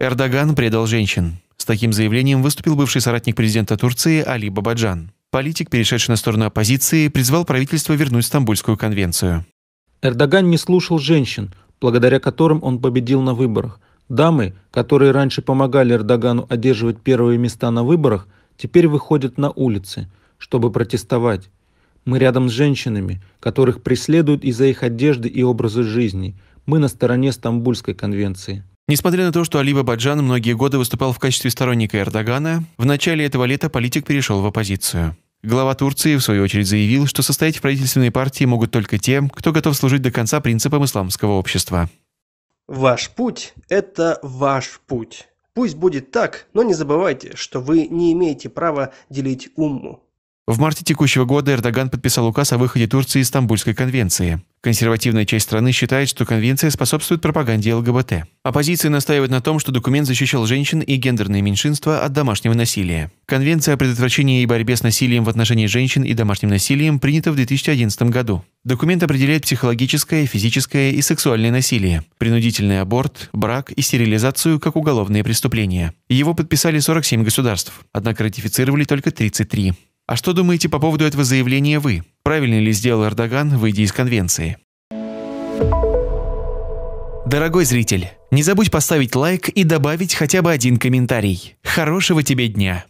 Эрдоган предал женщин. С таким заявлением выступил бывший соратник президента Турции Али Бабаджан. Политик, перешедший на сторону оппозиции, призвал правительство вернуть Стамбульскую конвенцию. Эрдоган не слушал женщин, благодаря которым он победил на выборах. Дамы, которые раньше помогали Эрдогану одерживать первые места на выборах, теперь выходят на улицы, чтобы протестовать. Мы рядом с женщинами, которых преследуют из-за их одежды и образа жизни – мы на стороне Стамбульской конвенции. Несмотря на то, что Али Бабаджан многие годы выступал в качестве сторонника Эрдогана, в начале этого лета политик перешел в оппозицию. Глава Турции, в свою очередь, заявил, что состоять в правительственной партии могут только те, кто готов служить до конца принципам исламского общества. Ваш путь – это ваш путь. Пусть будет так, но не забывайте, что вы не имеете права делить умму. В марте текущего года Эрдоган подписал указ о выходе Турции из Стамбульской конвенции. Консервативная часть страны считает, что конвенция способствует пропаганде ЛГБТ. Оппозиция настаивает на том, что документ защищал женщин и гендерные меньшинства от домашнего насилия. Конвенция о предотвращении и борьбе с насилием в отношении женщин и домашним насилием принята в 2011 году. Документ определяет психологическое, физическое и сексуальное насилие, принудительный аборт, брак и стерилизацию как уголовные преступления. Его подписали 47 государств, однако ратифицировали только 33. А что думаете по поводу этого заявления вы? Правильно ли сделал Эрдоган, выйдя из конвенции? Дорогой зритель, не забудь поставить лайк и добавить хотя бы один комментарий. Хорошего тебе дня!